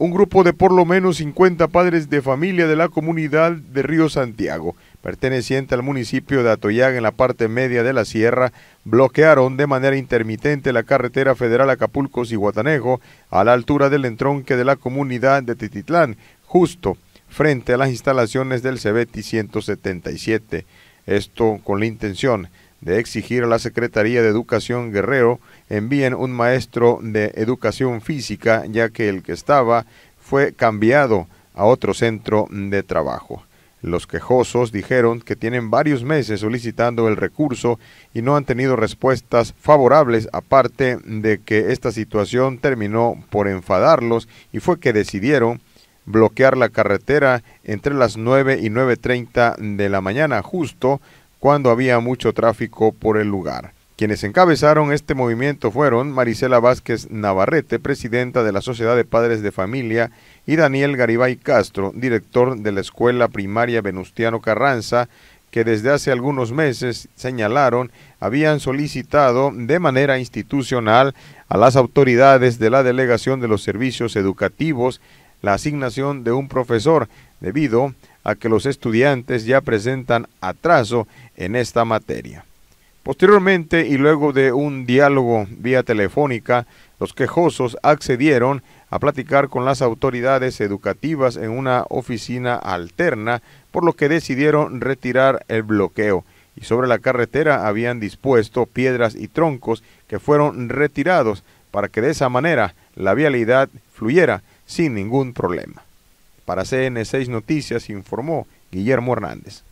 un grupo de por lo menos 50 padres de familia de la comunidad de Río Santiago, perteneciente al municipio de Atoyaga en la parte media de la sierra, bloquearon de manera intermitente la carretera federal acapulco Guatanejo a la altura del entronque de la comunidad de Tititlán, justo frente a las instalaciones del CBT 177. Esto con la intención de exigir a la Secretaría de Educación Guerrero envíen un maestro de educación física, ya que el que estaba fue cambiado a otro centro de trabajo. Los quejosos dijeron que tienen varios meses solicitando el recurso y no han tenido respuestas favorables, aparte de que esta situación terminó por enfadarlos y fue que decidieron bloquear la carretera entre las 9 y 9.30 de la mañana, justo cuando había mucho tráfico por el lugar. Quienes encabezaron este movimiento fueron Marisela Vázquez Navarrete, presidenta de la Sociedad de Padres de Familia, y Daniel Garibay Castro, director de la Escuela Primaria Venustiano Carranza, que desde hace algunos meses señalaron habían solicitado de manera institucional a las autoridades de la Delegación de los Servicios Educativos la asignación de un profesor debido a a que los estudiantes ya presentan atraso en esta materia. Posteriormente y luego de un diálogo vía telefónica, los quejosos accedieron a platicar con las autoridades educativas en una oficina alterna, por lo que decidieron retirar el bloqueo y sobre la carretera habían dispuesto piedras y troncos que fueron retirados para que de esa manera la vialidad fluyera sin ningún problema. Para CN6 Noticias informó Guillermo Hernández.